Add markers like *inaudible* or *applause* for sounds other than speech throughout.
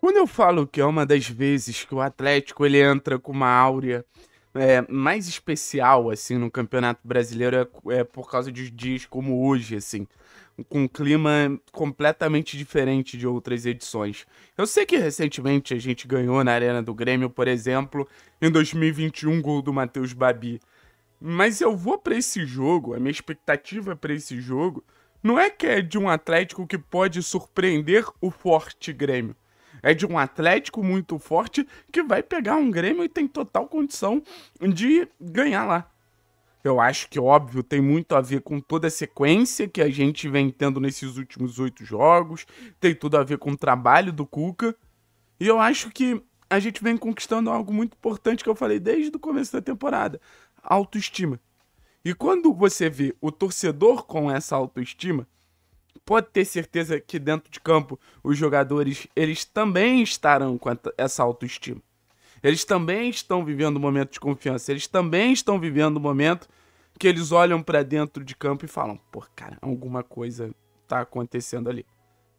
Quando eu falo que é uma das vezes que o Atlético ele entra com uma áurea é, mais especial assim no Campeonato Brasileiro é, é, por causa de dias como hoje, assim, com um clima completamente diferente de outras edições. Eu sei que recentemente a gente ganhou na Arena do Grêmio, por exemplo, em 2021 gol do Matheus Babi. Mas eu vou para esse jogo, a minha expectativa para esse jogo não é que é de um Atlético que pode surpreender o forte Grêmio é de um Atlético muito forte que vai pegar um Grêmio e tem total condição de ganhar lá. Eu acho que, óbvio, tem muito a ver com toda a sequência que a gente vem tendo nesses últimos oito jogos, tem tudo a ver com o trabalho do Cuca. E eu acho que a gente vem conquistando algo muito importante que eu falei desde o começo da temporada: autoestima. E quando você vê o torcedor com essa autoestima, pode ter certeza que dentro de campo os jogadores eles também estarão com essa autoestima. Eles também estão vivendo um momento de confiança, eles também estão vivendo um momento que eles olham para dentro de campo e falam: "Pô, cara, alguma coisa tá acontecendo ali.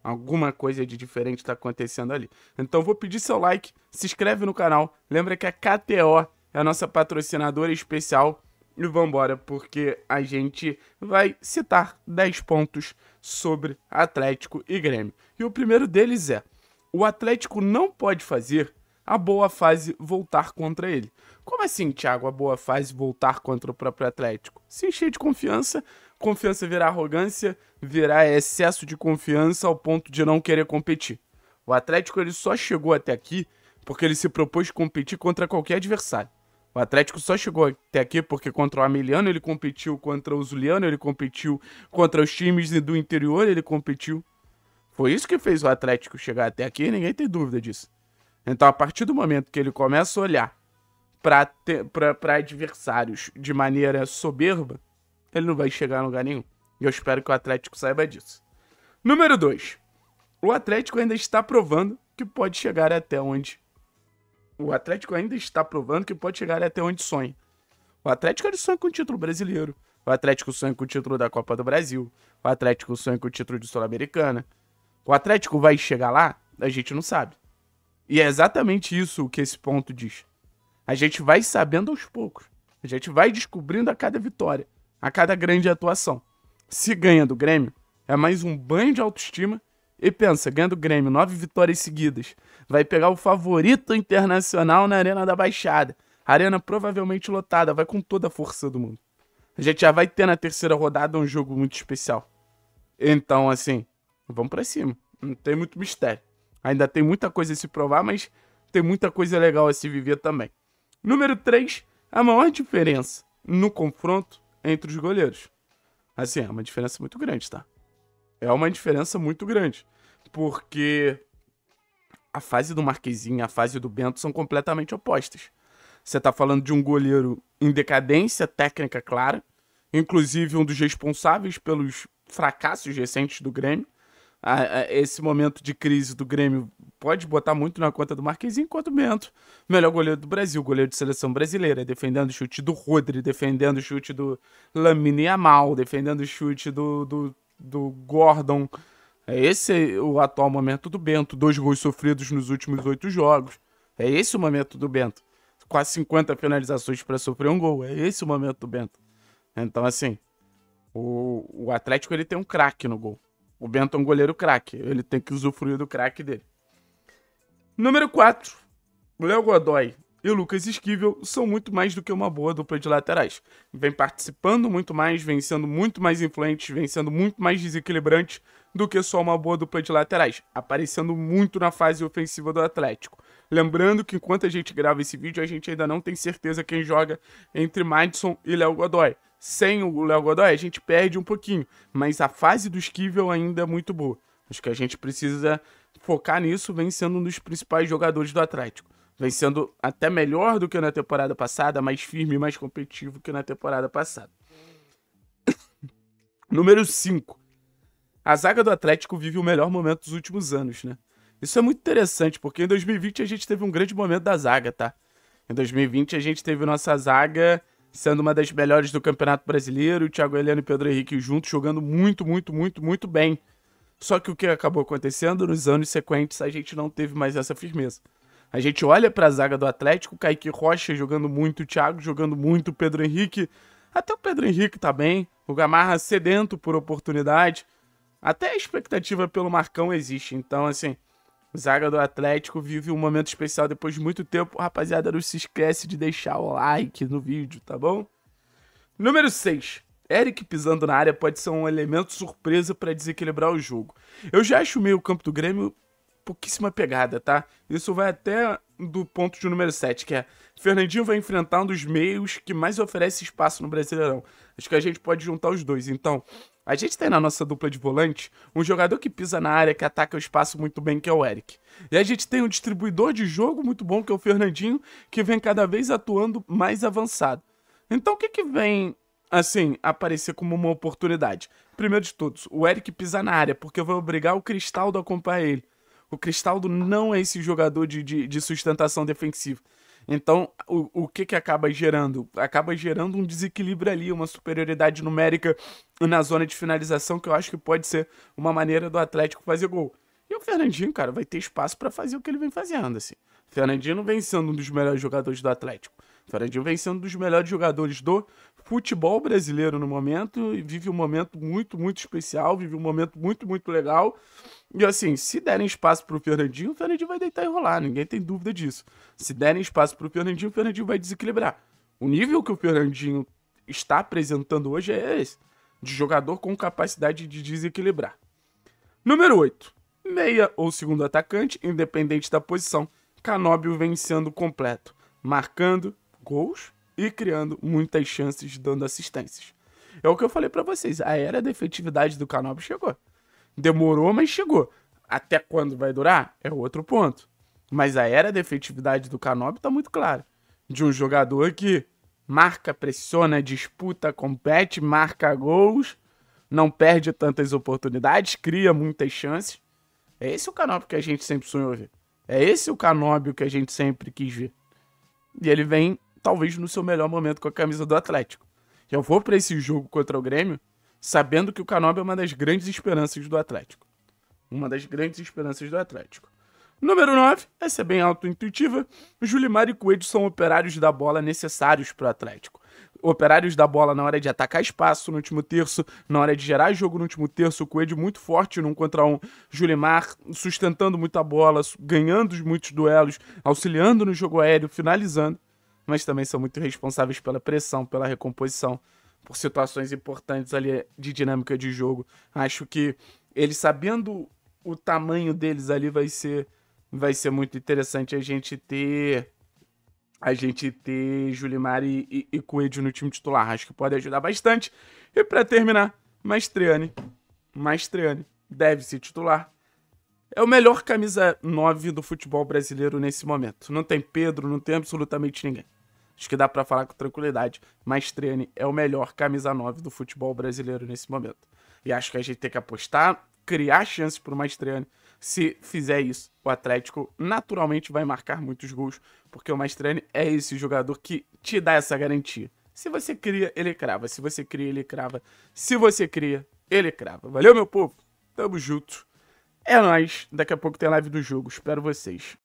Alguma coisa de diferente tá acontecendo ali". Então vou pedir seu like, se inscreve no canal, lembra que a KTO é a nossa patrocinadora especial e vambora, porque a gente vai citar 10 pontos sobre Atlético e Grêmio. E o primeiro deles é: o Atlético não pode fazer a boa fase voltar contra ele. Como assim, Thiago, a boa fase voltar contra o próprio Atlético? Se encher de confiança, confiança virar arrogância, virar excesso de confiança ao ponto de não querer competir. O Atlético ele só chegou até aqui porque ele se propôs competir contra qualquer adversário. O Atlético só chegou até aqui porque contra o Ameliano ele competiu, contra o Zuliano ele competiu, contra os times do interior ele competiu. Foi isso que fez o Atlético chegar até aqui, ninguém tem dúvida disso. Então, a partir do momento que ele começa a olhar para adversários de maneira soberba, ele não vai chegar a lugar nenhum. E eu espero que o Atlético saiba disso. Número 2. O Atlético ainda está provando que pode chegar até onde o Atlético ainda está provando que pode chegar até onde sonha. O Atlético ele sonha com o título brasileiro. O Atlético sonha com o título da Copa do Brasil. O Atlético sonha com o título de Sul-Americana. O Atlético vai chegar lá? A gente não sabe. E é exatamente isso que esse ponto diz. A gente vai sabendo aos poucos. A gente vai descobrindo a cada vitória, a cada grande atuação. Se ganha do Grêmio, é mais um banho de autoestima e pensa, ganha do Grêmio, nove vitórias seguidas. Vai pegar o favorito internacional na Arena da Baixada. Arena provavelmente lotada, vai com toda a força do mundo. A gente já vai ter na terceira rodada um jogo muito especial. Então, assim, vamos para cima. Não tem muito mistério. Ainda tem muita coisa a se provar, mas tem muita coisa legal a se viver também. Número 3, a maior diferença no confronto entre os goleiros. Assim, é uma diferença muito grande, tá? É uma diferença muito grande. Porque a fase do Marquezinho e a fase do Bento são completamente opostas. Você está falando de um goleiro em decadência técnica clara, inclusive um dos responsáveis pelos fracassos recentes do Grêmio. Esse momento de crise do Grêmio pode botar muito na conta do Marquezinho, enquanto o Bento, melhor goleiro do Brasil, goleiro de seleção brasileira, defendendo o chute do Rodri, defendendo o chute do Lamine Yamal, defendendo o chute do, do do Gordon. É esse o atual momento do Bento. Dois gols sofridos nos últimos oito jogos. É esse o momento do Bento. Quase 50 finalizações para sofrer um gol. É esse o momento do Bento. Então, assim, o, o Atlético ele tem um craque no gol. O Bento é um goleiro craque. Ele tem que usufruir do craque dele. Número 4. Léo Godoy e o Lucas Esquivel são muito mais do que uma boa dupla de laterais. Vem participando muito mais, vem sendo muito mais influente, vem sendo muito mais desequilibrante do que só uma boa dupla de laterais, aparecendo muito na fase ofensiva do Atlético. Lembrando que enquanto a gente grava esse vídeo, a gente ainda não tem certeza quem joga entre Madison e Léo Godoy. Sem o Léo Godoy, a gente perde um pouquinho, mas a fase do Esquivel ainda é muito boa. Acho que a gente precisa focar nisso, vem sendo um dos principais jogadores do Atlético. Vem sendo até melhor do que na temporada passada, mais firme e mais competitivo que na temporada passada. *coughs* Número 5. A zaga do Atlético vive o melhor momento dos últimos anos, né? Isso é muito interessante, porque em 2020 a gente teve um grande momento da zaga, tá? Em 2020 a gente teve nossa zaga sendo uma das melhores do Campeonato Brasileiro, o Thiago Heleno e Pedro Henrique juntos jogando muito, muito, muito, muito bem. Só que o que acabou acontecendo nos anos sequentes, a gente não teve mais essa firmeza. A gente olha para a zaga do Atlético, Kaique Rocha jogando muito, Thiago jogando muito, Pedro Henrique. Até o Pedro Henrique tá bem, o Gamarra sedento por oportunidade. Até a expectativa pelo Marcão existe. Então, assim, zaga do Atlético vive um momento especial depois de muito tempo. Rapaziada, não se esquece de deixar o like no vídeo, tá bom? Número 6. Eric pisando na área pode ser um elemento surpresa para desequilibrar o jogo. Eu já acho o meio campo do Grêmio pouquíssima pegada, tá? Isso vai até do ponto de número 7, que é Fernandinho vai enfrentar um dos meios que mais oferece espaço no Brasileirão. Acho que a gente pode juntar os dois. Então, a gente tem na nossa dupla de volante um jogador que pisa na área, que ataca o espaço muito bem, que é o Eric. E a gente tem um distribuidor de jogo muito bom, que é o Fernandinho, que vem cada vez atuando mais avançado. Então, o que, que vem assim, aparecer como uma oportunidade. Primeiro de todos, o Eric pisar na área, porque vai obrigar o Cristaldo a acompanhar ele. O Cristaldo não é esse jogador de, de, de sustentação defensiva. Então, o, o que, que acaba gerando? Acaba gerando um desequilíbrio ali, uma superioridade numérica na zona de finalização, que eu acho que pode ser uma maneira do Atlético fazer gol. E o Fernandinho, cara, vai ter espaço para fazer o que ele vem fazendo, assim. O Fernandinho vem sendo um dos melhores jogadores do Atlético. Fernandinho vem sendo um dos melhores jogadores do futebol brasileiro no momento e vive um momento muito, muito especial, vive um momento muito, muito legal. E assim, se derem espaço para o Fernandinho, o Fernandinho vai deitar e rolar, ninguém tem dúvida disso. Se derem espaço para o Fernandinho, o Fernandinho vai desequilibrar. O nível que o Fernandinho está apresentando hoje é esse, de jogador com capacidade de desequilibrar. Número 8. Meia ou segundo atacante, independente da posição. Canóbio vem sendo completo, marcando, gols e criando muitas chances dando assistências. É o que eu falei para vocês, a era da efetividade do Canobio chegou. Demorou, mas chegou. Até quando vai durar? É outro ponto. Mas a era da efetividade do Canobio tá muito clara. De um jogador que marca, pressiona, disputa, compete, marca gols, não perde tantas oportunidades, cria muitas chances. É esse o Canobio que a gente sempre sonhou ver. É esse o Canóbio que a gente sempre quis ver. E ele vem talvez no seu melhor momento com a camisa do Atlético. Eu vou para esse jogo contra o Grêmio sabendo que o Canobi é uma das grandes esperanças do Atlético. Uma das grandes esperanças do Atlético. Número 9, essa é bem auto-intuitiva. Julimar e Coelho são operários da bola necessários para o Atlético. Operários da bola na hora de atacar espaço no último terço, na hora de gerar jogo no último terço, o Coelho muito forte num contra um, Julimar sustentando muita bola, ganhando muitos duelos, auxiliando no jogo aéreo, finalizando mas também são muito responsáveis pela pressão, pela recomposição, por situações importantes ali de dinâmica de jogo. Acho que eles sabendo o tamanho deles ali vai ser vai ser muito interessante a gente ter a gente ter Julimar e, e, e Coelho no time titular. Acho que pode ajudar bastante. E para terminar, Maestriani. Maestriani deve se titular. É o melhor camisa 9 do futebol brasileiro nesse momento. Não tem Pedro, não tem absolutamente ninguém. Acho que dá para falar com tranquilidade. Mastriani é o melhor camisa 9 do futebol brasileiro nesse momento. E acho que a gente tem que apostar, criar chances pro Maestriani. Se fizer isso, o Atlético naturalmente vai marcar muitos gols, porque o Maestriani é esse jogador que te dá essa garantia. Se você cria, ele crava. Se você cria, ele crava. Se você cria, ele crava. Valeu, meu povo. Tamo junto. É nóis. Daqui a pouco tem live do jogo. Espero vocês.